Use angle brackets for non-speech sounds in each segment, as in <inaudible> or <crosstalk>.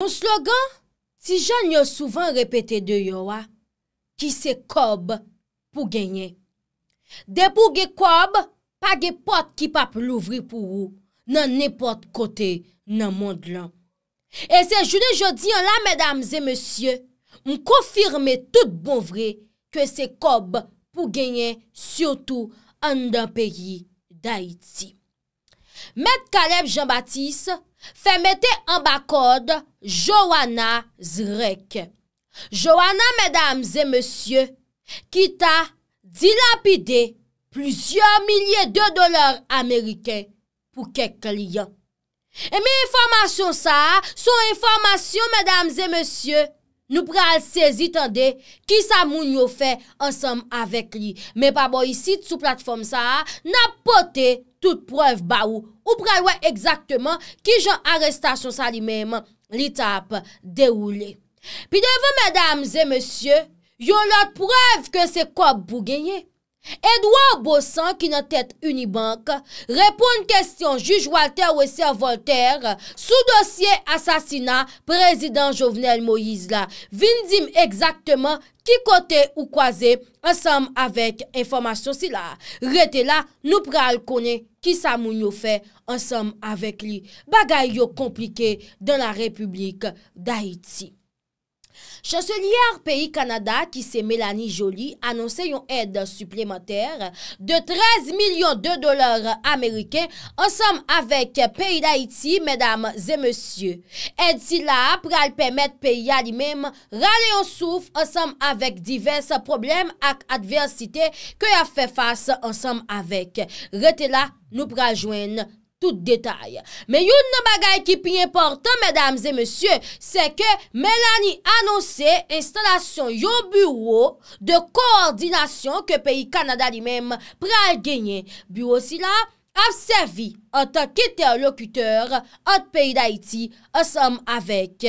Moun slogan, si jan yon souvan repete de yowa, ki se kob pou genye. De pou ge kob, pa ge pot ki pap louvri pou ou, nan nepot kote nan mond lan. E se jounen jodi yon la, medamze, monsye, mou konfirme tout bonvri, ke se kob pou genye, siotou an dan peyi da iti. Met Kaleb Jean-Baptiste, Fè mette an ba kode Johanna Zrek. Johanna, mèdames e monsye, ki ta dilapide plisyon milyè de doler ameriken pou kek kliyan. E mi informasyon sa, son informasyon, mèdames e monsye, nou pral sezi tende ki sa moun yo fè ansam avèk li. Mè pa bo yisi tsu platform sa, na pote tout preuf ba ou moun. Ou pral wè ekzaktman ki jan arestasyon sa li mèman li tap déwoulè. Pi devon mèdames et monsye, yon lòt prèv ke se kòp pou genye. Edouard Bossan, ki nan tèt Unibank, repon kèstyon juj Walter Wessier-Volter sou dosye asasina prezident Jovenel Moïse la. Vin dim ekzaktman ki kote ou kwaze ansam avèk informasyon si la. Rete la nou pral kone ki sa moun yo fè ansam avèk li bagay yo komplike dan la republik da Haiti. Chanselier Pays Kanada, ki se Melanie Jolie, anonsè yon aide suplementèr de 13 milyon de dolar amériken ansèm avèk Pays d'Haïti, mèdames et monsieurs. Aide si la pral pèmèd Pays yali mèm, ralè yon souf ansèm avèk divers problem ak adversité kè yon fè fass ansèm avèk. Retè la nou pral jwen nou. tout detay. Men yon nan bagay ki pi importan, medams e monsye, se ke Melanie anonsè instalasyon yon bureau de koordinasyon ke peyi Kanada li mem pral genye. Bureau si la, apsevi, an ta kite an lokuteur an peyi da iti, asom avek,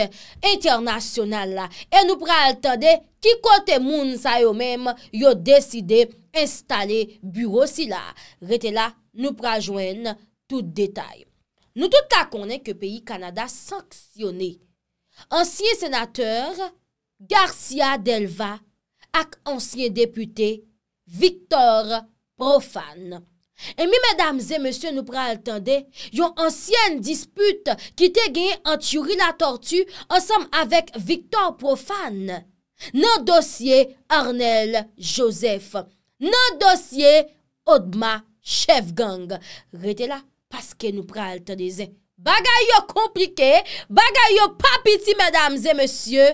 internasyonal la. E nou pral tade, ki kote moun sa yo mem, yo deside instale bureau si la. Retela, nou pral jwenne tout detay. Nou tout la konen ke peyi Kanada sanksyoné. Ansyen senateur Garcia Delva ak ansyen depute Victor Profan. E mi, medamze, monsye nou pral tende, yon ansyen dispute ki te gen antyouri la tortue ansam avek Victor Profan. Nan dosye Arnel Joseph. Nan dosye Odma Chefgang. Rete la. Paske nou pral te dezen, bagay yo komplike, bagay yo papiti mèdames e monsye,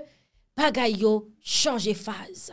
bagay yo chanje faz.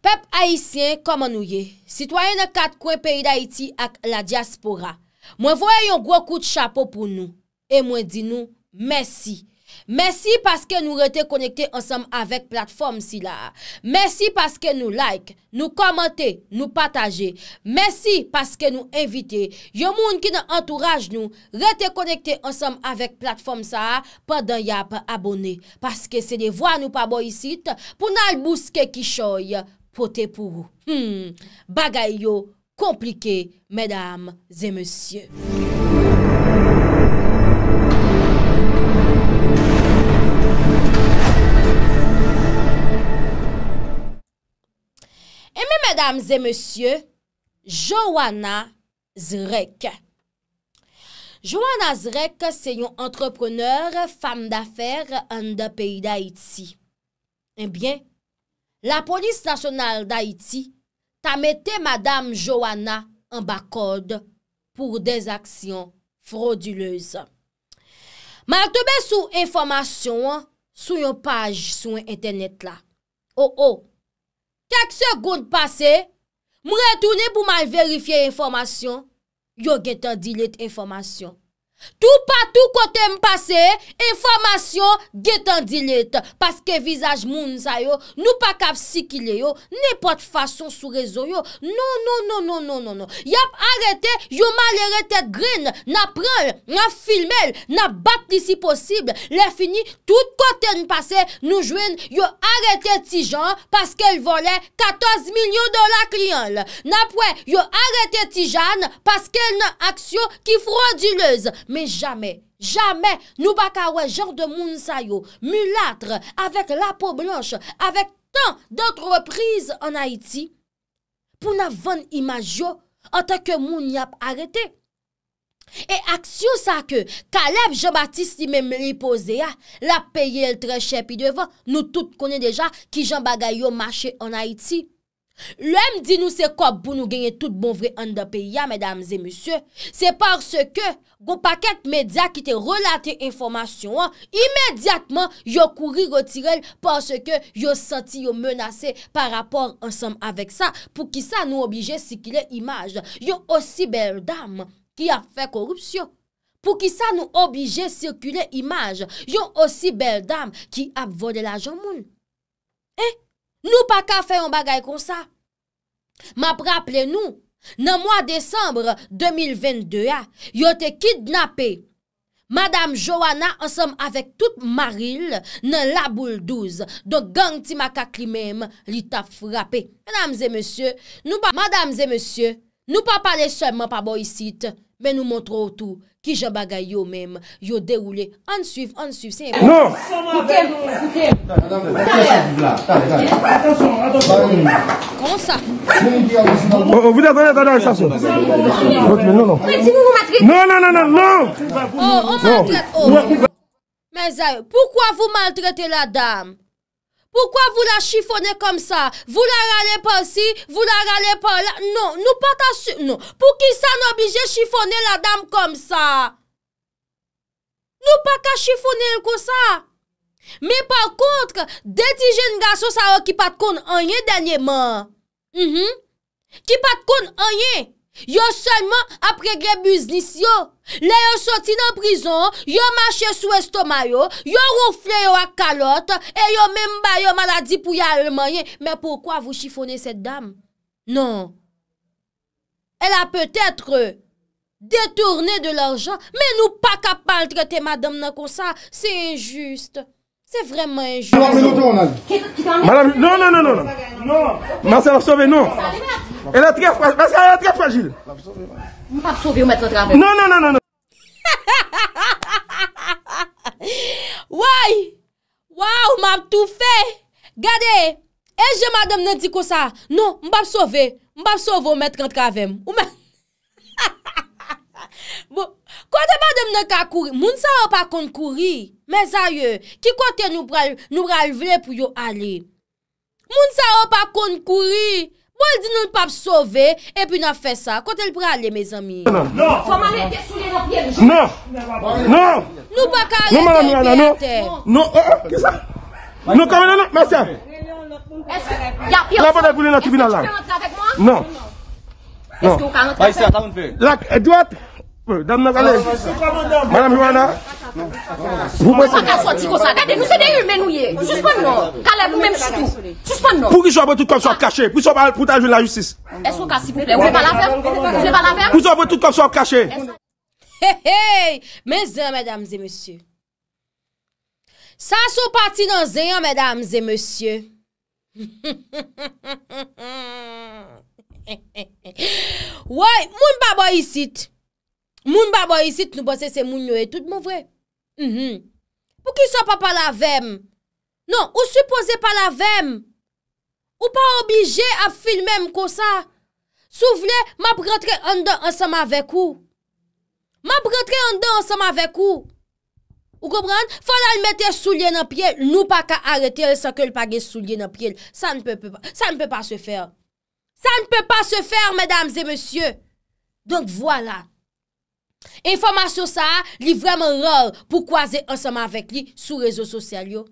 Pep haisyen koman nou ye, sitwayen de kat kwen peyi da iti ak la diaspora, mwen voye yon gwo kout chapo pou nou, e mwen di nou mèsi. Mersi paske nou rete konekte ansam avek platform si la. Mersi paske nou like, nou komante, nou pataje. Mersi paske nou evite. Yon moun ki nan entourage nou rete konekte ansam avek platform sa, pa danyap abone. Paske se de vwa nou pa bo yisit, pou nan l'bouske ki choy potepou. Hmm, bagay yo komplike, medam zemesye. dames et monsye, Johanna Zrek. Johanna Zrek se yon entreprener fam dafer an da peyi da Iti. Eh la polis nasyonal da Iti ta mette madame Johanna an bakod pou des aksyon frauduleuse. Mal tebe sou informasyon sou yon page sou internet la. Ou oh, ou, oh. Kek sekonde pase, mou retounen pou man verifye informasyon, yo getan dilet informasyon. Tou pa tou kote m'pase, e formasyon get an dilete. Paske vizaj moun sa yo, nou pa kap si ki le yo, nepo te fason sou rezo yo. Non, non, non, non, non, non. non. Yap, arete, yo mal arete green. Na prel, na filmel, na bat disi posib, le fini, tout kote m'pase, nou jwen, yo arete tijan, paske l volen 14 milyon do la kliyan l. Na pre, yo arete tijan, paske l nan aksyo ki frodilez. Na pre, yo arete tijan, Men jame, jame nou baka wè jor de moun sayo, mulatre, avèk la pou blanche, avèk tan d'otreprise an Haiti, pou na vèn imaj yo, an te ke moun yap arete. E aksyo sa ke, Kalev Jean-Baptiste li men li pose ya, ah, la peye el treche pi devan, nou tout konen deja ki Jean Bagay yo mache an Haiti. Lèm di nou se kop pou nou genye tout bon vre enda pe ya, mèdames et monsye, se parse ke goun paket mèdia ki te relate informasyon an, imèdiatman yo kouri retirel parse ke yo senti yo menase par rapport ansem avèk sa, pou ki sa nou obije sikile imaj, yo osi bel dam ki ap fè korupsyon. Pou ki sa nou obije sikile imaj, yo osi bel dam ki ap vode la jomoun. Eh! Nou pa ka fe yon bagay kon sa? Ma praple nou, nan mwa Desembre 2022 ya, yo te kidnapè, Madame Johanna ansom avèk tout Maril, nan la boule 12, don gang ti maka krimèm, li ta frapè. Madame zè monsye, nou pa... Madame zè monsye, nou pa pale semen pa bo yisit. Men nou montre ou tou ki jabaga yo men, yo deroule, ansuiv, ansuiv. Non! Souten! Souten! Tane! Tane! Tane! Koun sa? On vide atan etan dan l'estasyon. Non, non. non, non! Non, non, non! Oh, non. oh, maltrate! Men zay, poukwa vou maltrate la dam? Poukwa vou la chifone kom sa? Vou la gare pa si? Vou la gare pa la? Non, nou pa ka su... Non, pou ki sa n'oblije chifone la dam kom sa? Nou pa ka chifone l kou sa? Me pa kontre, deti jen gaso sa wak ki pat kon anye denye man. Mm-hmm. Ki pat kon anye. Yo sèlman apre greb uslis yo Le yo soti nan prizon Yo mache sou estoma yo Yo rufle yo ak kalot E yo memba yo maladi pou ya almanye Men poukwa vou chifone set dam? Non El a peut etre Detourne de l'argent Men nou pa kapal trete madam nan konsa Se enjuste Se vreman enjuste Non non non Non Non E la tre fwajil. Mbap sove ou mèt kent kavem. Non, non, non. Woy! Waw! Mbap tou fe. Gade. Eje madem nan di kosa. Non, mbap sove. Mbap sove ou mèt kent kavem. Ou mè. Kote madem nan kakouri. Moun sa wap akon kouri. Mè zayè. Ki kote nou pralvè pou yo ale. Moun sa wap akon kouri. Moun sa wap akon kouri. Bol di nou pap sove e pi nou fe sa, kote l pou rade me zami. Non, non, non, non, non non. Non. Oh, oh, non, non, non, non, non, non, non, non, non, non, non, non, non, non, non. Mwen pa sa ti kosa gade nou se de yon menouye Souspan non Kale pou men soutou Souspan non Pou ki sa vwe tout kom sa kache Pou sa vwe tout kom sa kache He he Mwen zan mèdames et monsye Sa so pati nan zayan mèdames et monsye Mwen pa boy sit Moun baboy isi t nou bose se moun nou etout moun vre. Mhm. Pou ki sa pa pa lavem? Non, ou suppose pa lavem? Ou pa oblige a filmem kosa? Sou vle, ma bretre andan ansama vek ou? Ma bretre andan ansama vek ou? Ou gobrend? Fola l mette sou liye nan pie. Nou pa ka arete le sa ke l pa ge sou liye nan pie. Sa ne pe pa se fer. Sa ne pe pa se fer, medams et messieurs. Donk vwa la. Informasyon sa li vremen ror Pou kwa ze ansaman vek li Sou rezo sosel yo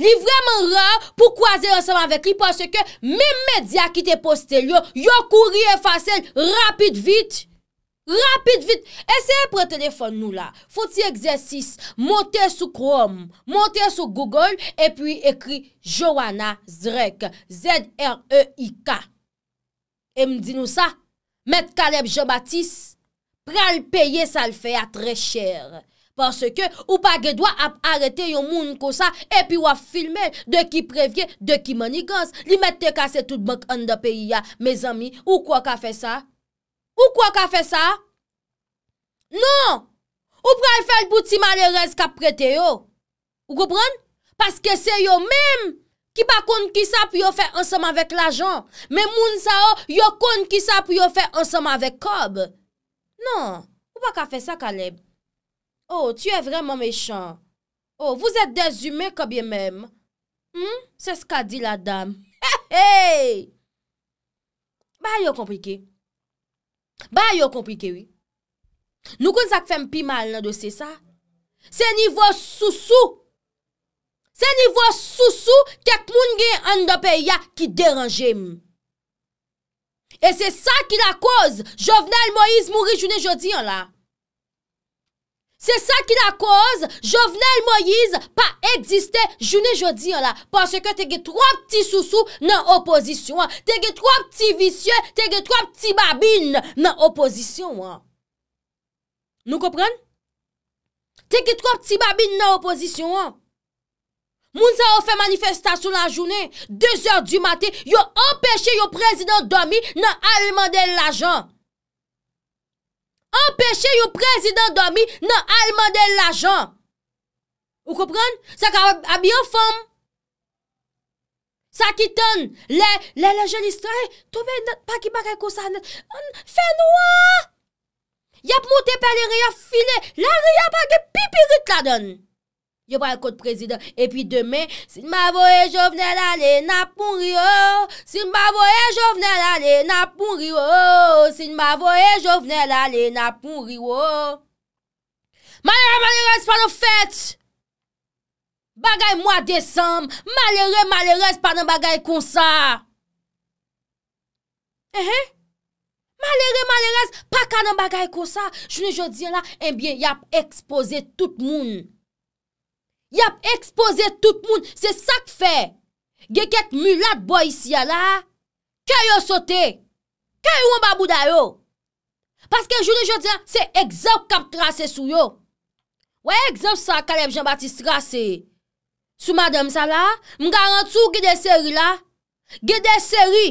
Li vremen ror Pou kwa ze ansaman vek li Pwase ke mi media ki te poste yo Yo kouri e fase rapit vit Rapit vit Eseye pre telefon nou la Foti egzesis Monte sou Chrome Monte sou Google E pi ekri Johanna Zrek Z-R-E-I-K E mdi nou sa Met Kaleb Jebatis Pra l'peye, sa l'fe a tre chèr. Parce ke ou pa gèdwa ap arete yon moun ko sa, epi waf filme, de ki prevye, de ki manikans. Li met te kase tout bak an da peyi ya, mes ami, ou kwa ka fe sa? Ou kwa ka fe sa? Non! Ou pra l'fe l'bouti malerez ka prete yo? Ou gopran? Parce ke se yo mèm, ki pa kon ki sa pou yo fe ansem avèk l'ajan. Me moun sa yo, yo kon ki sa pou yo fe ansem avèk kob. Non, pou pa ka fe sa, Kaleb? Oh, tu e vreman mechant. Oh, vous ete dézumé kabye mèm. Hmm? Se skadi la dam. Hey, hey! Ba yo komplike. Ba yo komplike, oui. Nou kon sa ke fem pi mal nan dosè sa. Se nivou sou sou. Se nivou sou sou kek moun gen an dope ya ki deranje mè. E se sa ki la koz, Jovenel Moïse mouri jounen jodi yon la. Se sa ki la koz, Jovenel Moïse pa egziste jounen jodi yon la. Pansè ke te ge tro pti sousou nan opozisyon an. Te ge tro pti visye, te ge tro pti babine nan opozisyon an. Nou kopren? Te ge tro pti babine nan opozisyon an. Moun sa ou fe manifestasyon la jounen. Dezèr di matè, yo empèche yo prezident Domi nan alman den lajan. Empèche yo prezident Domi nan alman den lajan. Ou kopren? Sa ka abye ou fèm. Sa ki ton, le lejenistre, tobe not pa ki baka kousan. On fè noua. Yap moutè pa le reya fine, la reya pa ki pipirit la don. Yo pa yon kote prezident. Epi demen, Sin ma voye, jow vnen lale napoun ryo. Oh. Sin ma voye, jow vnen lale napoun ryo. Oh. Sin ma voye, jow vnen lale napoun ryo. Oh. Malere, malere, span nou fèt. Bagay mwa desam. Malere, malere, span nou bagay konsa. Eh, eh? Malere, malere, span nou bagay konsa. Jouni jodi la, enbyen eh yap expose tout mouni. Yap, expose tout moun. Se sak fe. Ge ket mulat boy siya la. Ke yo sote? Ke yo wambabou da yo? Paske jouni jouni, se egzav kap trase sou yo. Wey egzav sa, Kaleb Jean-Baptiste trase. Sou madame sa la, mga rantou gede seri la. Gede seri.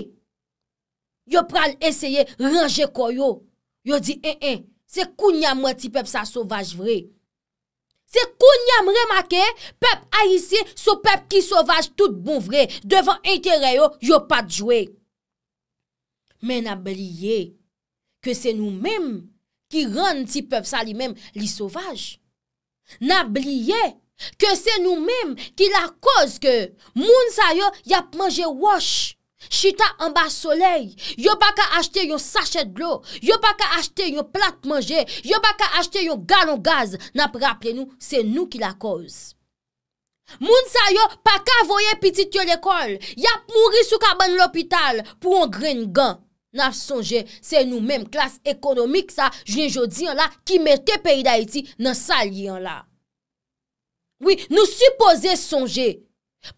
Yo pral enseye, range koyo. Yo di en eh, en, eh, se kounya mweti pep sa sovaj vre. Se koun yam remake, pep ayisi sou pep ki sovaj tout bon vre, devan entere yo, yo pat jwe. Men a blye, ke se nou mem, ki ren si pep sa li mem, li sovaj. Na blye, ke se nou mem, ki la koz ke, moun sa yo, yap manje wosh. Chita an ba soley, yo pa ka achte yon sachet glo, yo pa ka achte yon plat manje, yo pa ka achte yon galon gaz, nap raple nou, se nou ki la koz. Moun sa yo, pa ka voye pitit yo l'ekol, yap mouri sou ka ban l'opital pou an gren gan, nap sonje, se nou menm klas ekonomik sa, jne jodi an la, ki mette peyi da iti nan sali an la. Oui, nou suppose sonje.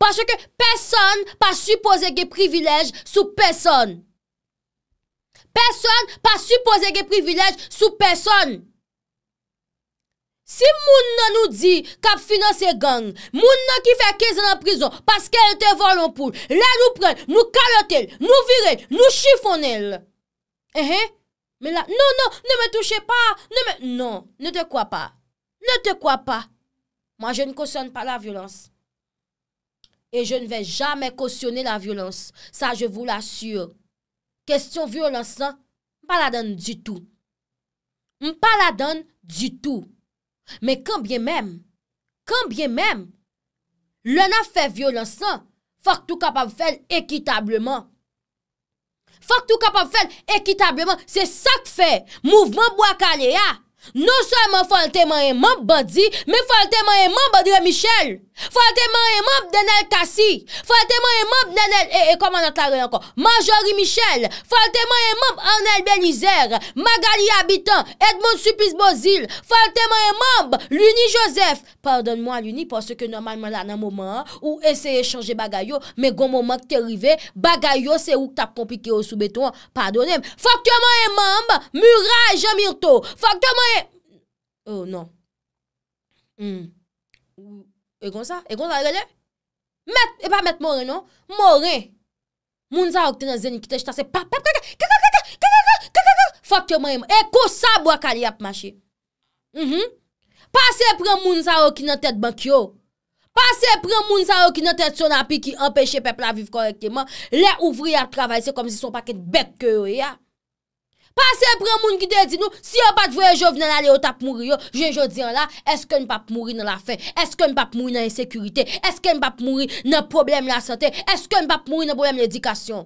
Pasche ke peson pa suppose ge privilej sou peson. Peson pa suppose ge privilej sou peson. Si moun nan nou di kap finanse gang, moun nan ki fe kez nan prison, paske el te volon pou, la nou pren, nou kalote el, nou vire, nou chifon el. Ehe, me la, nou nou, ne me touche pa, nou me, nou, ne te kwa pa, ne te kwa pa. Man, jen kousen pa la violons. Et je ne ve jamais cautionner la violence. Sa je vous l'assure. Kestion violence la, m'pa la donne du tout. M'pa la donne du tout. Mè kambye mèm, kambye mèm, lè na fè violence la, fòk tou kapab fèl ekitableman. Fòk tou kapab fèl ekitableman, se sak fè, mouvman bo akale ya. Non sè mè fòl teman yè mèm badi, mè fòl teman yè mèm badi yè michèl. Fakte man e mamb denel Kassi Fakte man e mamb denel E, e koma nan tari anko Majori Michel Fakte man e mamb Anel Benizer Magali Abitan Edmond Supis Bozil Fakte man e mamb Luni Joseph Fakte man e mamb Muray Jamirto Fakte man e... Oh non Hmm Ou... E kon sa, e kon sa, re le, met, e pa met more non, more, moun sa wak ten zeni ki te jtase, pap, pap, kaka, kaka, kaka, kaka, kaka, fokte mwen, e ko sa wak ali ap mash e, mhm, pa se pren moun sa wak ki nan tet bank yo, pa se pren moun sa wak ki nan tet son api ki empeshe pepla viv korekteman, le ouvri ap travay se kom si son pak et bek ke yo e ap Pase pre moun ki de di nou, si yo bat vwe jo vnen ale yo tap mouri yo, jenjo diyan la, eske mbap mouri nan la fe, eske mbap mouri nan lisekurite, eske mbap mouri nan problem la sante, eske mbap mouri nan problem l edikasyon.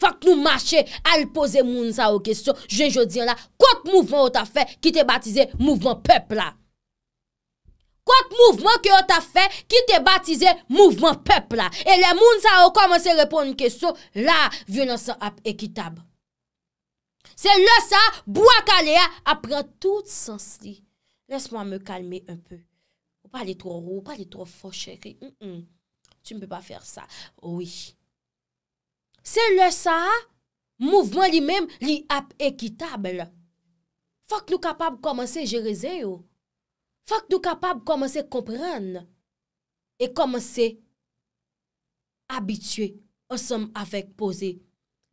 Fak nou mache al pose moun sa ou keso, jenjo diyan la, kote mouvment yo ta fe ki te batize mouvment pep la. Kote mouvment yo ta fe ki te batize mouvment pep la. E le moun sa ou komanse repon yon keso, la vwenan sa ap ekitab. Se lè sa, bwa kalea, apren tout sens li. Lè se mwa me kalme un peu. Ou pa li tro rou, ou pa li tro fò, chèri. Mm, mm. Tu mpe pa fèr sa. Ouwi. Se lè sa, mouvman li mèm li ap ekitabel. Fòk nou kapab komanse jerezè yo. Fòk nou kapab komanse kompran. E komanse abitwe. O som avèk pose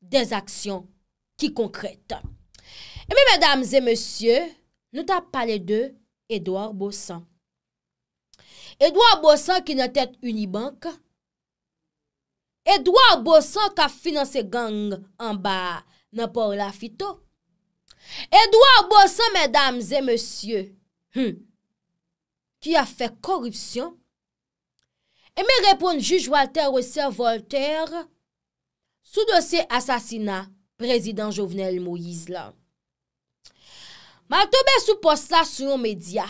des aksyon. ki konkrete. E mi, mèdames et monsieurs, nou ta pale de Edouard Bossan. Edouard Bossan ki nan tèt Unibanque. Edouard Bossan ka finanse gang an ba nan por la fito. Edouard Bossan, mèdames et monsieurs, hmm, ki a fè korupsyon. E mi, repoun juge Walter, ou sè Walter, sou dosè asasina, Prezident Jovenel Moïse la. Mal tobe sou post la sou yon media.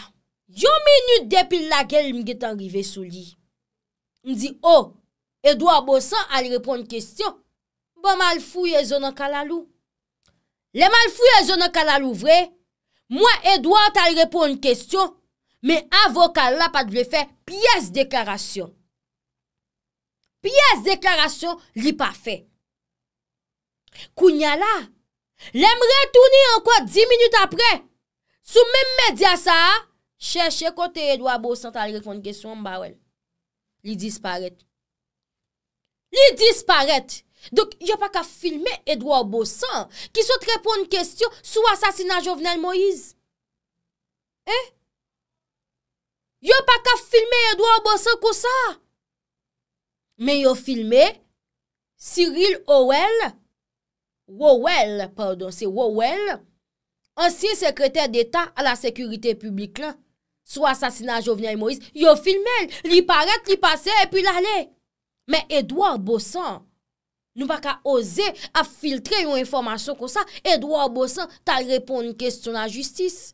Yon minute depil la gel mge tanrive sou li. Mdi, oh, Edouard Bossan al repon n kestyon. Bo mal fuy e zonan kalalou? Le mal fuy e zonan kalalou vre? Mwen Edouard tal repon n kestyon, men avokal la pat vle fe piyes deklarasyon. Piyes deklarasyon li pa fey. Kounya la, lem re touni anko di minute apre, sou mem medya sa, chè chè kote Edouard Boussant al re konn kèsyon mba wèl. Li disparèt. Li disparèt! Dok, yo pa ka filme Edouard Boussant ki sou te repon kèsyon sou asasina Jovenel Moïse. Eh? Yo pa ka filme Edouard Boussant kousa. Me yo filme Cyril Ouel Wawel, pardon, se Wawel, ansi sekreter d'Etat a la sekurite publik lan, sou asasinan Jovnia et Moïse, yo filme l, li paret, li pase, e pi l ale. Men Edouard Bosson, nou pa ka ose a filtre yon informasyon kon sa, Edouard Bosson, ta repon yon kestyon la justis.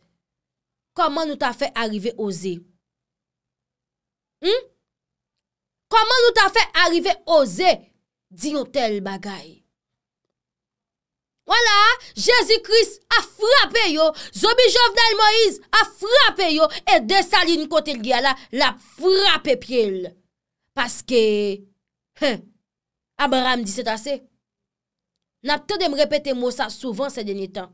Koman nou ta fe arrive ose? Hmm? Koman nou ta fe arrive ose di yon tel bagay? Wala, Jezi Kris a frape yo, Zobi Jovnal Moïse a frape yo, e de sa li nou kote lge ala, la frape piel. Paske, Abraham di setase. Na pte de m repete mou sa souvan se deni tan.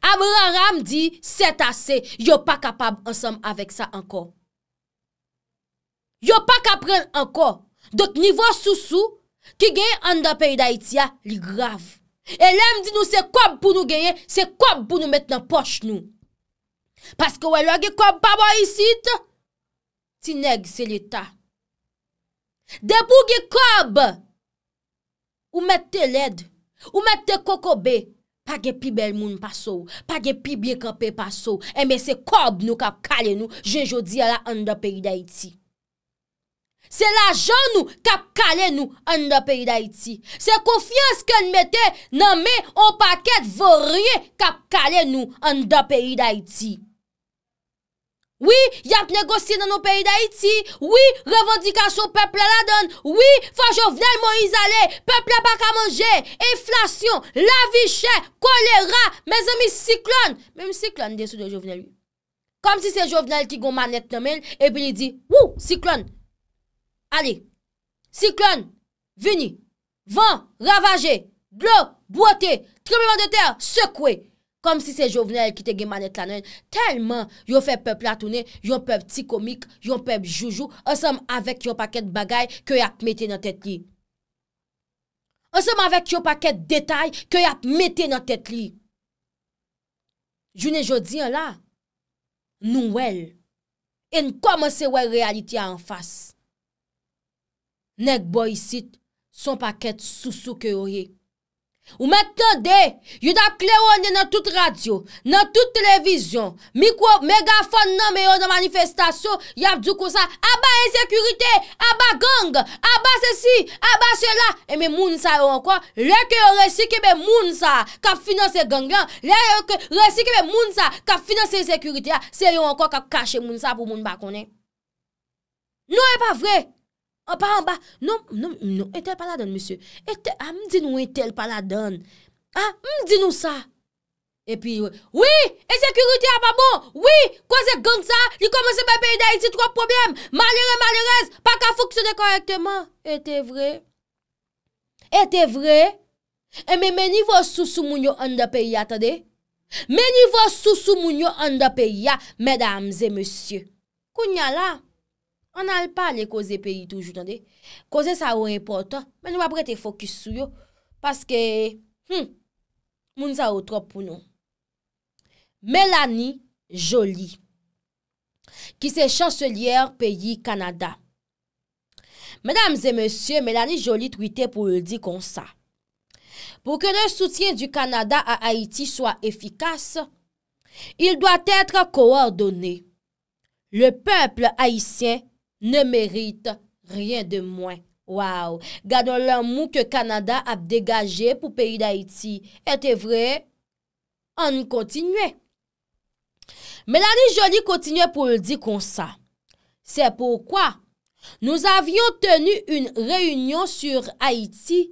Abraham di setase. Yo pa kapab ansam avek sa anko. Yo pa kapren anko. Dok nivou sou sou, ki gen an da pey da itia li grav. E lèm di nou se kob pou nou genye, se kob pou nou met nan poch nou. Paske wè lò ge kob pa bo yisit, ti neg se l'eta. De pou ge kob, ou met te led, ou met te kokobe, pa ge pi bel moun pasou, pa ge pi blye kapè pasou. E eh, me se kob nou ka kalen nou, je jodi ala an da peyi da iti. Se la jan nou kap kale nou an da peyi da iti. Se konfians ken mette nanme an paket vorye kap kale nou an da peyi da iti. Oui, yank negosye nan nou peyi da iti. Oui, revendikasyon peple la don. Oui, fwa jovenel moun izale. Peple pa ka manje. Inflasyon, la vi chè, kolera. Me zemi siklon. Me msiklon desu de jovenel. Kom si se jovenel ki goman net nomen. E bin i di, wou, siklon. Ale, siklon, vini, van, ravaje, glo, bwote, tremelman de ter, sekwe. Kom si se jovenel ki te geman non? et lanen, telman yo feb peb platounen, yo peb ti komik, yo peb joujou, ansam avek yo paket bagay ke yap mette nan tet li. Ansam avek yo paket detay ke yap mette nan tet li. Jounen jodi an la, nou el, en koman se wè reality an fas. Nèk bo yisit, son paket sou sou kè yo ye. Ou mè tènde, yon da kleronè nan tout radio, nan tout televizyon, mikwop, megafon nan, mè yon nan manifestasyon, yap djou kousa, aba en sekurite, aba gang, aba se si, aba se la, e mè moun sa yo anko, lè kè yo resike mè moun sa, kè finanse gang, lè resike mè moun sa, kè finanse en sekurite, se yo anko kè kache moun sa pou moun bakonè. Nou yon e pa vre! Non, non, non, ete paladon, monsye. Ete, ah, mdi nou ete paladon. Ah, mdi nou sa. E pi, oui, e sekurite a ah, babon. Oui, kwa se ganda sa, li kwa mse bebe ide eti trok problem. Malere, malere, pa ka foksyone korekteman. Ete vre. Ete vre. Eme meni vo sou sou mounyo an da peya, tade. Meni vo sou sou mounyo an da peya, medamze, monsye. Kounya la. An al pa le koze peyi toujou tande. Koze sa ou repote. Men nou apre te fokus sou yo. Paske, hmm, moun sa ou trop pou nou. Mélanie Jolie. Ki se chancelier peyi Kanada. Mèdames et monsieurs, Mélanie Jolie truite pou ou di kon sa. Pour que le soutien du Kanada a Haiti soit efficace, il doit être coordonné. Le peuple haïtien, ne merite ryen de mwen. Waw! Gado lan mou ke Kanada ap degaje pou peyi d'Haïti, ete vre, an kontinue. Melanie Jolie kontinue pou l di konsa. Se poukwa, nou avyon tenu un reyunyon sur Haïti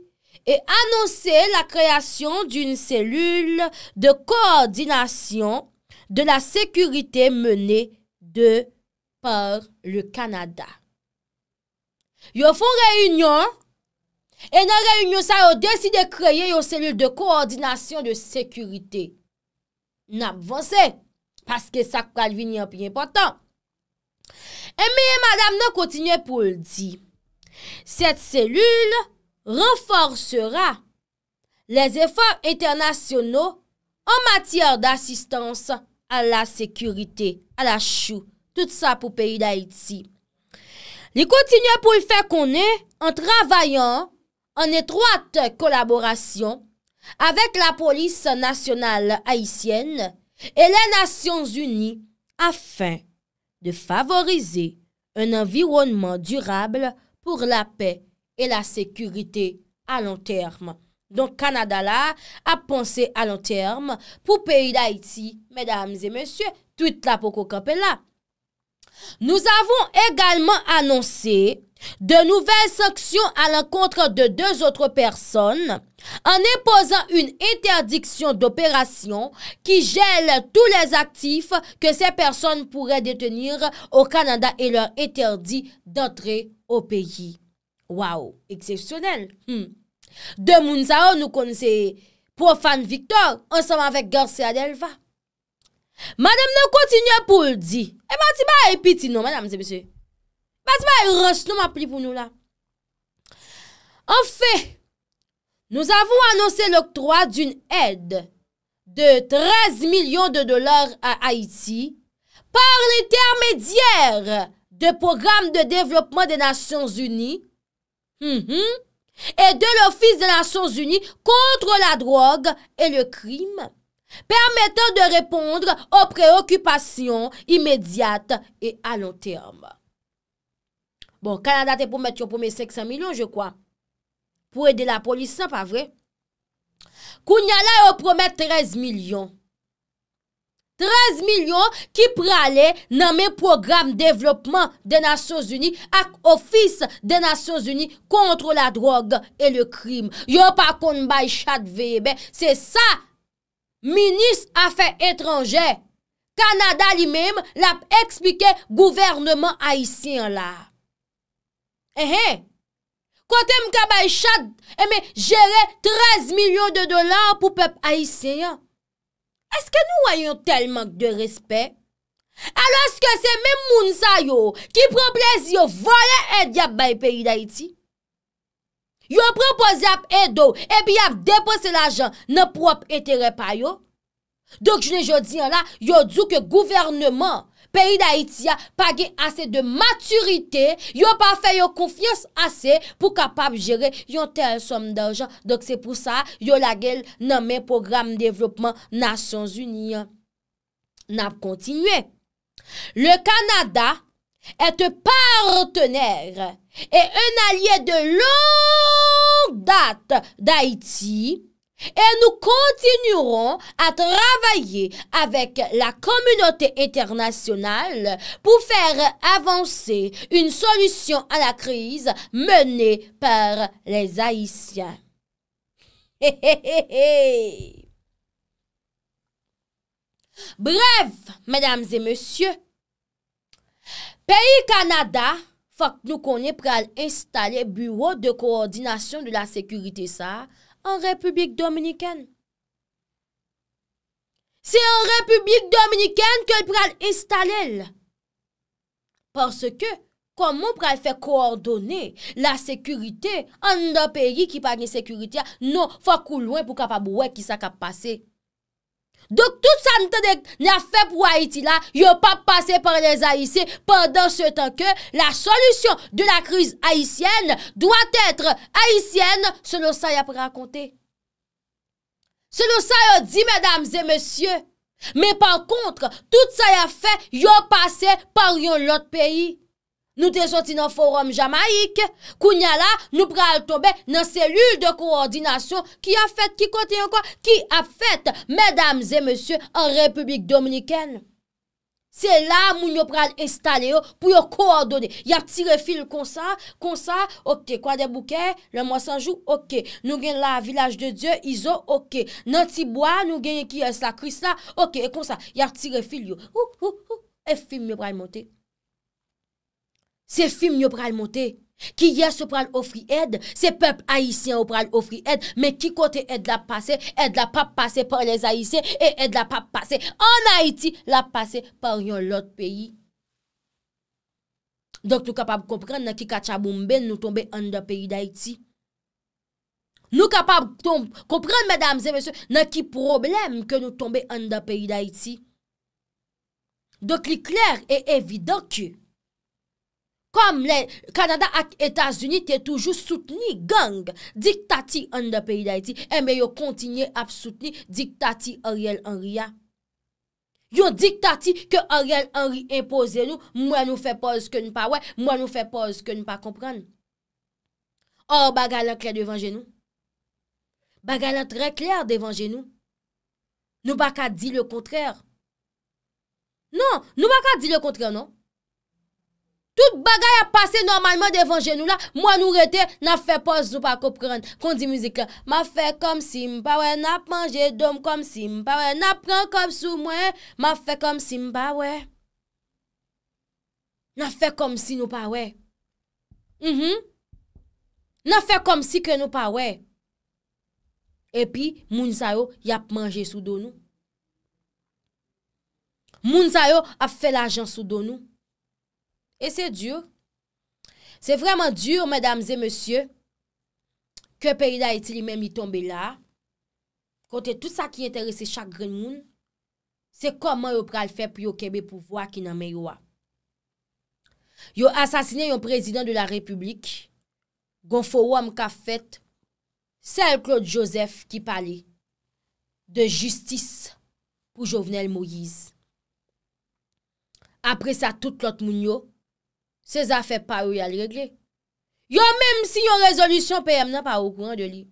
et annonse la kreasyon d'un selul de koordinasyon de la sekurite menè de Haïti. Par le Kanada. Yo fon reyunyon, e nan reyunyon sa yo desi de kreye yo selul de koordinasyon de sekurite. Nan avanse, paske sa kwa alvini an pi important. E miye madame nan kontinye pou l di, set selul renforsera les efans internasyonou an matyar da asistans a la sekurite, a la chou. tout ça pour le pays d'Haïti. les pour pour faire qu'on est en travaillant en étroite collaboration avec la police nationale haïtienne et les Nations Unies afin de favoriser un environnement durable pour la paix et la sécurité à long terme. Donc, Canada là a pensé à long terme pour le pays d'Haïti, mesdames et messieurs, tout la pour là. Nous avons également annoncé de nouvelles sanctions à l'encontre de deux autres personnes en imposant une interdiction d'opération qui gèle tous les actifs que ces personnes pourraient détenir au Canada et leur éterdit d'entrer au pays. Waouh, exceptionnel. Hmm. De Mounzao, nous connaissons profane Victor, ensemble avec Garcia Delva. Madame, nou kontinye pou l'di. E eh, bati ba epiti nou, madame, zepese. Bati ba eros nou, ma pli pou nou la. En fe, nou avou annonse l'oktroy d'un ed de 13 milyon de dolar a Haiti par l'intermediere de programme de devlopman de Nasyon Zuni et de l'office de Nasyon Zuni kontre la drogue et le krimen. Permette de repondre O preokupasyon Imediat e alon term Bon, Kanada te pou met Yo pou met 500 milyon, je kwa Pou ede la polis, sa pa vre Kou nyala yo pou met 13 milyon 13 milyon Ki prale nan men program Devlopman de Nasyon Zuni Ak ofis de Nasyon Zuni Kontre la drog e le krim Yo pa kon bay chad veyebe Se sa Minis a fe etranje, Kanada li mèm l ap ekspike gouvernman Aisyen la. Ehe, kote m kaba e chad, eme eh, jere 13 milyon de dolar pou pep Aisyen. Eske nou ayon tel mank de respet? Aloske se mèm moun sa yo ki problezi yo vole e diap bay peyi d'Aiti. Yo prepozi ap edo, ebi ap depose l'ajan, nan prop etere pa yo. Dok jene jodi an la, yo djou ke gouvernement, peyi da Itia, page ase de maturite, yo pa fe yo konfios ase pou kapab jere yon tel som d'ajan. Dok se pou sa, yo la gel nan men program devlopman Nasyon Zuni. Nan ap kontinue. Le Kanada... est partenaire et un allié de longue date d'Haïti et nous continuerons à travailler avec la communauté internationale pour faire avancer une solution à la crise menée par les Haïtiens. Bref, mesdames et messieurs, Peyi Kanada fòk nou konye pral installe buwo de koordinasyon de la sekurite sa an Republik Dominikèn. Se an Republik Dominikèn ke pral installe l. Porske koman pral fè koordone la sekurite an nou peyi ki pa gne sekurite a nou fòk kou lwen pou kapab wè ki sa kap pase. Dok tout sa nè fè pou Haiti la, yon pa pase par les Haitien pendant se tan ke la solusyon de la kriz Haitien doit etre Haitien, se nou sa y ap rakonte. Se nou sa y ap di, mèdames et monsie, mè pan kontre, tout sa y ap fè, yon pase par yon lot peyi. Nou te soti nan forum jamaik. Kounya la, nou pral tombe nan selul de koordinasyon. Ki a fèt, ki kote yon kwa? Ki a fèt, mèdames et monsye, an republik dominiken. Se la, moun yo pral estale yo pou yo koordone. Yap ti refil konsa, konsa, ok. Kwa de bouke, lè mwa sanjou, ok. Nou gen la vilaj de Diyo, izo, ok. Nan ti boya, nou gen yon ki yon sakris la, ok. E konsa, yap ti refil yo. Ou, ou, ou, e film yo pral monte. Se film yo pral motè, ki yes yo pral ofri ed, se pep aisyen yo pral ofri ed, men ki kote ed la passe, ed la pap passe par les aisyen, e ed la pap passe an Haiti, la passe par yon lot peyi. Donk nou kapab komprende nan ki kachaboumbe nou tombe an da peyi d'Haiti. Nou kapab komprende, medamze, messe, nan ki probleme ke nou tombe an da peyi d'Haiti. Donk li kler e evidak yo. Kom lè, Kanada ak Etasunit te toujou soutni gang. Diktati an da peyi da iti. Eme eh, yo kontinye ap soutni diktati Ariel Henry ya. Yo diktati ke Ariel Henry impose nou, mwa nou fe poz ke nou pa wè, mwa nou fe poz ke nou pa kompran. Or baga lan kre devanjen nou. Baga lan tre kler devanjen nou. Nou baka di le kontrèr. Non, nou baka di le kontrèr non. tout bagay a pase normalman devanje nou la, mwa nou rete, na fe pos nou pa kopren, kon di mouzik la, ma fe kom si mba we, nap manje dom kom si mba we, nap pran kom sou mwen, ma fe kom si mba we, na fe kom si nou pa we, mhm, na fe kom si ke nou pa we, epi moun sa yo yap manje sou do nou, moun sa yo ap fe la jan sou do nou, E se dyo, se vreman dyo, mèdames e monsye, ke peyi da eti li mèm yi tombe la, kontè tout sa ki yi enterese chak gren moun, se koman yo pral fèp yo kebe pou vwa ki nan mèy wwa. Yo asasine yon prezident de la republik, gon fò wòm ka fèt, sel Claude Joseph ki pale, de justice pou Jovenel Moïse. Apre sa tout lot moun yo, Se zafè pa ou yal regle. Yo mèm si yon rezolusyon peyèm nan pa ou kouran de li.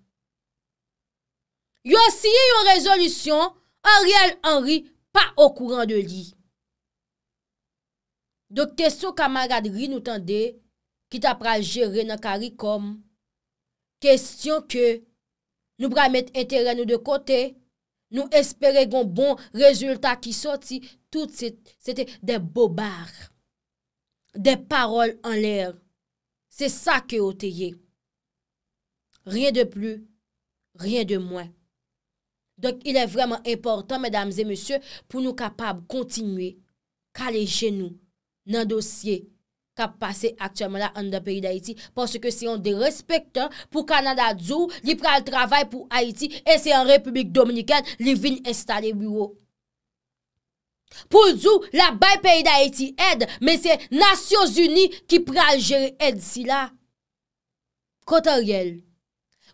Yo si yon rezolusyon, a riyal anri, pa ou kouran de li. Dok testo kamagadri nou tande, ki tapra jere nan kari kom, kestyon ke, nou pramèt enterè nou de kote, nou espere yon bon rezolta ki soti, tout se te de bobar. De parol an lèr. Se sa ke o teye. Rien de plou. Rien de mwen. Donk ilè vreman important, mèdames et monsieurs, pou nou kapab kontinuè ka le genou nan dosye ka pase aktèman la an da peyi d'Haïti porsè ke se yon de respektan pou Kanada d'zou, li pral travè pou Haïti e se yon republik dominikèn li vin estalè biwò. Pou djou la bay peyi da iti ed, men se Nasyon Zuni ki pre al jere ed si la. Kote Riel,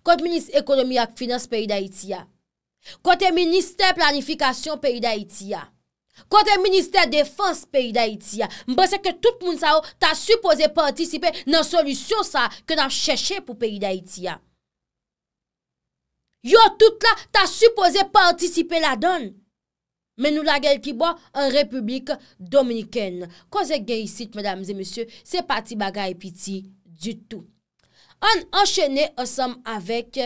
kote Ministre Ekonomie Ak Finans peyi da iti ya, kote Ministre Planifikasyon peyi da iti ya, kote Ministre Defans peyi da iti ya, mbese ke tout moun sa yo ta supose pa antisipe nan solusyon sa ke nan cheshe pou peyi da iti ya. Yo tout la ta supose pa antisipe la donn. Men nou la gel ki bo an Republik Dominikèn. Koze gey sit, mèdames et monsye, se pati bagay piti du tout. An enchenè osom avek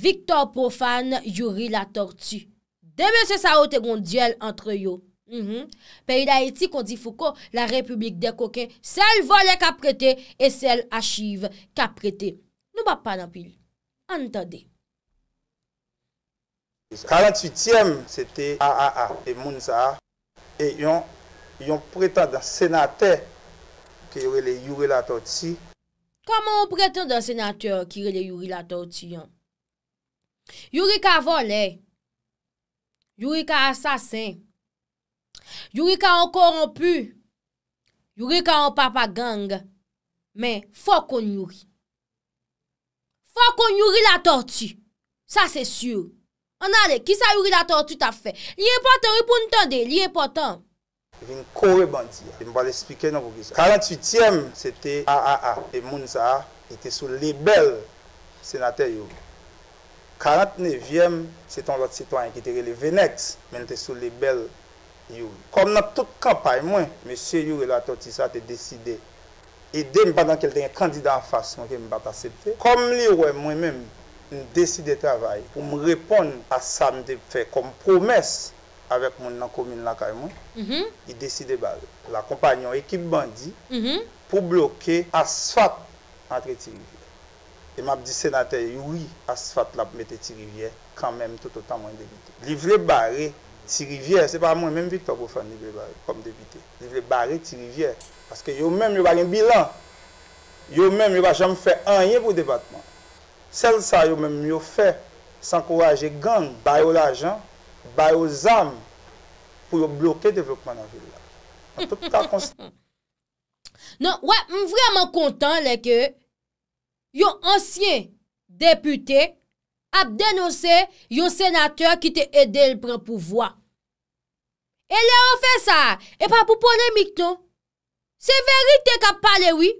Victor Pofan, Yori la Tortu. Deme se sa ou te gondjel antre yo. Mhm. Peyi da eti kon di foko la Republik de Koke, sel vole kaprete e sel achive kaprete. Nou ba pan apil, an tade. 48èm, se te A.A.A. e Mounza, e yon pretan dan senater ki re le yuri la torti. Kama yon pretan dan senater ki re le yuri la torti yon? Yuri ka vole, yuri ka asasen, yuri ka an korompu, yuri ka an papagang, men fokon yuri. Fokon yuri la torti, sa se syou. An ale, ki sa yu relator tout a fe? Li e poten, repoun tande, li e poten. Vin kowe bandi ya. Mba le spike nou pou ki sa. 48e, sete AAA. E moun sa, ete sou libel senater yu. 49e, sete an lot sitwanyen ki te releve next. Men te sou libel yu. Kom nan tout kampay mwen, mese yu relator ti sa te deside. E dem pa dan ke lte yon kandidat fasyon ke mba tasepte. Kom li yon mwen mwen mwen, Nou desi de travay pou mou repon a sa mde fe kom promes avek moun nan komine lakay moun. Mm-hmm. I desi de bare. La kompanyon ekip bandi mm-hmm. pou bloke asfat entre ti rivier. E map di senatè, oui, asfat la mette ti rivier kanmèm tout o tan moun debite. Livre bare ti rivier, se pa moun mèm vitò pou fèm livre bare kom debite. Livre bare ti rivier paske yo mèm yo gwa lèm bilan. Yo mèm yo gwa jèm fè anye pou debatman. Sel sa yo men myo fe, se ankoraje gan, bay ou la jan, bay ou zam pou yo bloke devlokman an vil la. An tout ka konstant. <laughs> Non, wè, m wèman kontan le ke yo ansyen depute ap denose yo senateur ki te ede l pren pouvoi. E le an fe sa, e pa pou ponemik nou. Se verite kap pale wè.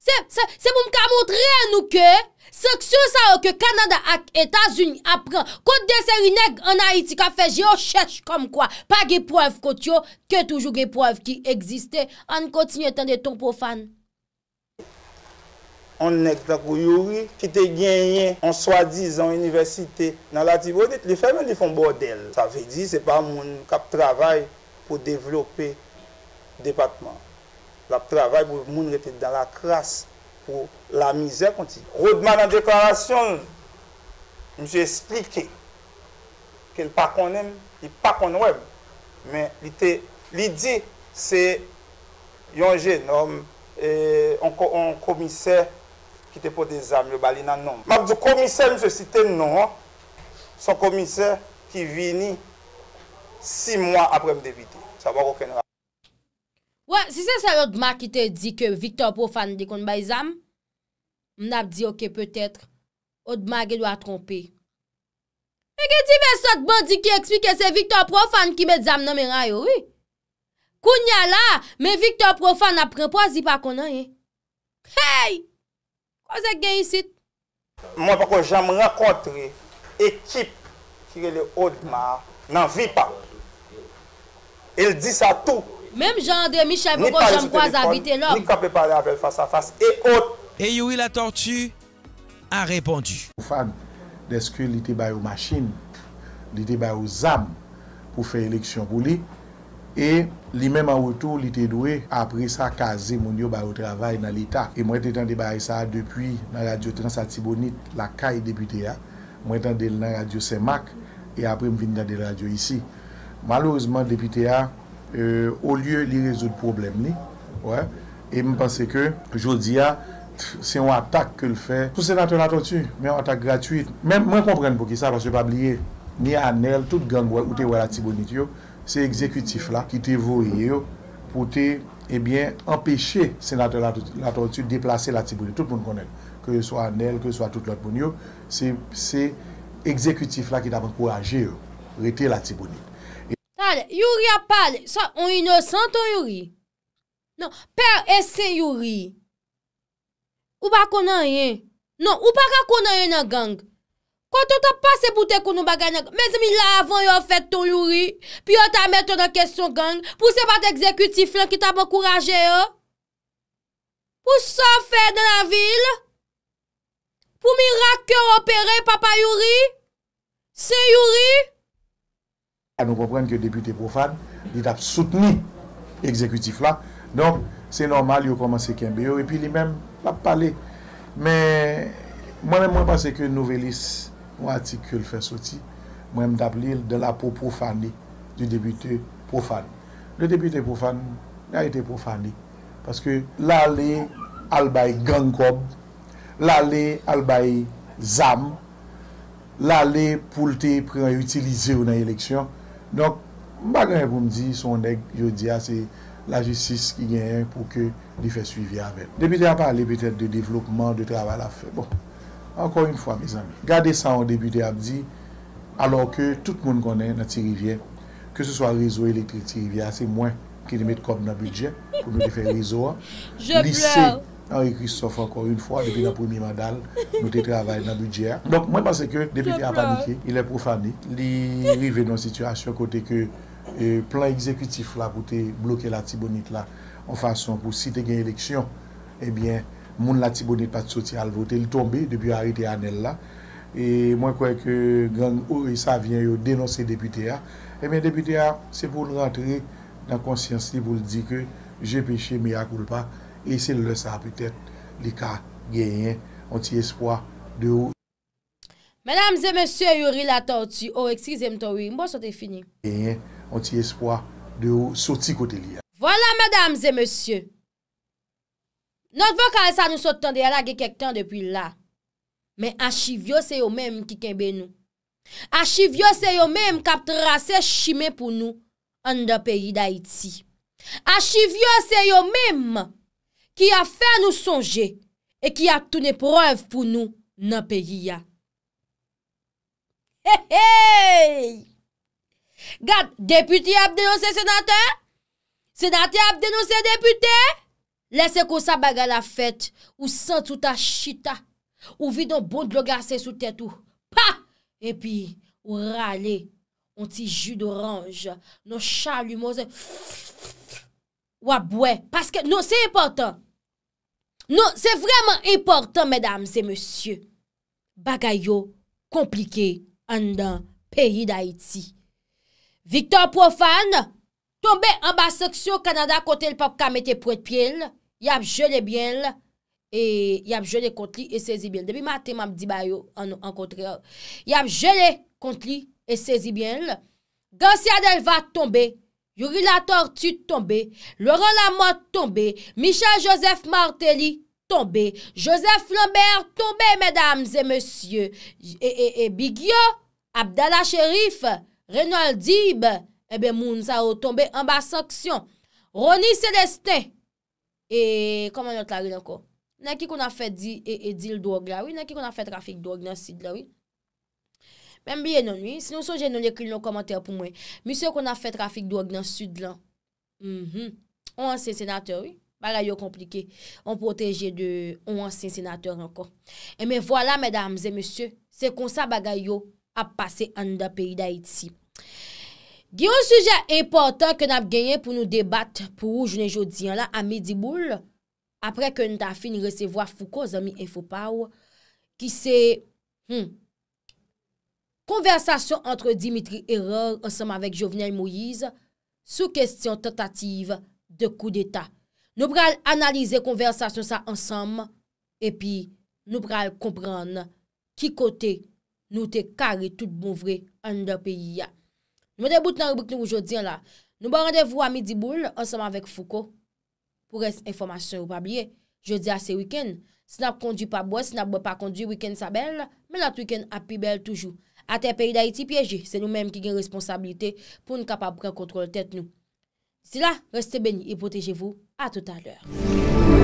Se pou m ka montre an nou ke, seksyon sa yo ke Kanada ak Etasun apren, kote de se yon neg an ha iti ka feje yo chech kom kwa. Pa ge poev kot yo, ke toujou ge poev ki egziste an kontinye tan de ton pou fan. An neg tako yori, ki te genyen an swadiz an universite nan la tiborit, li fèmen li fon bordel. Sa ve di se pa moun kap travay pou devlopè depatman. La travay pou moun rete dan la kras pou la mizer konti. Rodman nan deklarasyon, msye esplike, ke l pa konen, l pa konwem, men li di se yon genom, e on komise ki te po de zami, yo bali nan nom. Mab di komise msye site nan, son komise ki vini si mwa aprem devite. Wè, si se se Odma ki te di ke Viktor Profan di kon bay zam, mn ap di ok peut-etre, Odma ge lwa trompe. Mwen gen di mwen sot bandi ki eksplike se Viktor Profan ki me zam nan mè rayo, wè. Kou nye la, men Viktor Profan ap pren po a zi pa konan, eh. Hey! Kwa zek gen yisit? Mwen pa ko jan mwen rakontre ekip kire le Odma nan vipa. El di sa tou. Mem jan de mi chan pou kon jan mkwa zavite lop. Ni kape pale avel fasa fasa, e kote. E yuwi la tortue, a repondu. Fad, deske li te bayou machine, li te bayou zam, pou fey eleksyon pou li, e li men man wotou li te doue, apre sa kaze moun yo bayou travay nan lita. E mwen te tan de bayi sa depuy nan radyo transatibonit, la kaye depute ya, mwen te tan de l nan radyo semak, e apre m vin nan de radyo isi. Malourzman depute ya, Ou euh, lye li rezoud problem li Ouè E mwen panse ke Jodiya Se yon atak ke l fè Pou senator la tontu Men yon atak gratuite Men mwen kompren pou ki sa Panse pa blye Ni anel Tout gang wè Ou te wè la tibounit yo Se ekzekutif la Ki te vourye yo Pote Ebyen Empèche Senator la tontu Deplase la tibounit Tout moun konen Ke yon so anel Ke yon so a tout lot moun yo Se ekzekutif la Ki ta mwen kouraje yo Rete la tibounit Youri a pale, sa on inosan ton youri? Non, per ese youri? Ou pa konan yon? Non, ou pa ka konan yon nan gang? Kwa ton ta pase pou te konon bagay nan gang? Mez mi la avon yo fet ton youri, pi yo ta met ton nan kesyon gang, pou se pat ekzekuti flan ki ta bon kouraje yo? Ou sa fe nan la vil? Pou mi rak yo opere papa youri? Se youri? Se youri? a nou komprenn ke depute profan li tap souteni ekzekutif la don, se normal yo komanse kembe yo, epi li men, lap pale men, mwen mwen pase ke nouvelis, mwen atik ke l fesoti, mwen mwen tap li de la pou profan li, di depute profan, di depute profan ya ite profan li paske la li albay gangwob, la li albay zam la li pou lte prena utilize ou nan eleksyon Donk, mba genye pou mdi son neg Yo diya se la jesis ki genyen Pou ke li fe suivi avet Debite ap pale betet de devlopman De travala fe Bon, ankon yon fwa mizan Gade sa an debite ap di Alor ke tout moun konen nati rivye Ke se swa rezo elektri ti rivye Se mwen ki li met kom nan budget Pou mi li fe rezo Lise Henri Christophe, ankon yon fwa, depi nan premi mandal, nou te travay nan budget. Donk, mwen panse ke depite a panike, ilè pou fani, li vè nan situasyon kote ke plan exekutif la pou te blokè la tibonite la an fason pou si te gen lèksyon, ebyen, eh moun la tibonite pati soti al votè, lè tombe, depi a eh rite anel la. E mwen kwe ke gang Orys avyen yo denonse depite a, ebyen depite a, se pou lè rentre nan konsyansi pou lè di ke, je peche mi akoul pa, E se le sa, petet, li ka genyen, onti espwa de ou. Mèdame zè mèsyè, yori la torti, ou eksizem towi, mbo sote fini. Genyen, onti espwa de ou, soti kote li ya. Vola mèdame zè mèsyè. Not vò ka e sa nou sote tan de yara ge kek tan depi la. Mè a chivyo se yo mèm ki kenbe nou. A chivyo se yo mèm kap trase shime pou nou an da peyi da iti. A chivyo se yo mèm. Ki a fè a nou sonje, e ki a tounè prèv pou nou nan peyi ya. He hey! Gat, deputi ap denonsè senatè? Senatè ap denonsè deputi? Lè se kon sa baga la fèt, ou san touta chita, ou vi don bond logase sou tètou. Ha! E pi, ou rale, on ti ju d'orange, non chalumose, ffff, ffff, ffff, Wabwe, parce que non, c'est important. Non, c'est vraiment important, mesdames et messieurs. Bagay yo, kompliqué, an dan, peyi d'Haïti. Victor Profane, tombe en basseksyon Kanada kote l'papka mette pou et pi el, y ap jelé biel, y ap jelé kont li, et sezi biel. Demi matin, mam di bagay yo, y ap jelé kont li, et sezi biel. Gansi Adelva, tombe, Yogi La Tortue tombe, Laurent Lamotte tombe, Michel Joseph Martelly tombe, Joseph Lambert tombe, mesdames et messieurs, Bigyo, Abdallah Sherif, Renald Dib, eh Mounzao tombe, Roni Celestin, et comment on te lage lanko? Nè ki kon a fè di, et di l doog la wè? Nè ki kon a fè trafik doog nan sid la wè? Mbyen nou nwi, sinon sou jen nou lèkri nou komantèr pou mwen. Misyè kon a fè trafik dòk nan sud lan. Mh mh, ou ansen senatèr, wè. Baga yo komplike, on poteje de ou ansen senatèr ankon. E mè voilà, mèdames et misyè, se konsa baga yo ap pase an nou da peyi d'Aiti. Gyo soujè importan kon ap genye pou nou debat pou ou jounen jodi an la, a midi boule, apre kon ta fi ni resevo a fou ko zami e fou pa ou, ki se, mh hmm, mh, Konversasyon antre Dimitri Erreur ansam avèk Jovenel Moïse sou kestyon tentative de kou d'Etat. Nou pral analize konversasyon sa ansam epi nou pral kompran ki kote nou te kare tout bon vre an nou da peyi ya. Nou mède bout nan rubrik nou oujodien la. Nou mède rendez-vous amidi boule ansam avèk Fouko pou res informasyon ou pablie. Jodi a se wikend. Se nap kondi pa bo, se nap bo pa kondi, wikend sa bel, men at wikend api bel toujou. Ate perida iti pyeji, se nou menm ki gen responsabilite pou nou kapap prekontrol tet nou. Sila, reste beni, ipoteje e vou, a tout aler.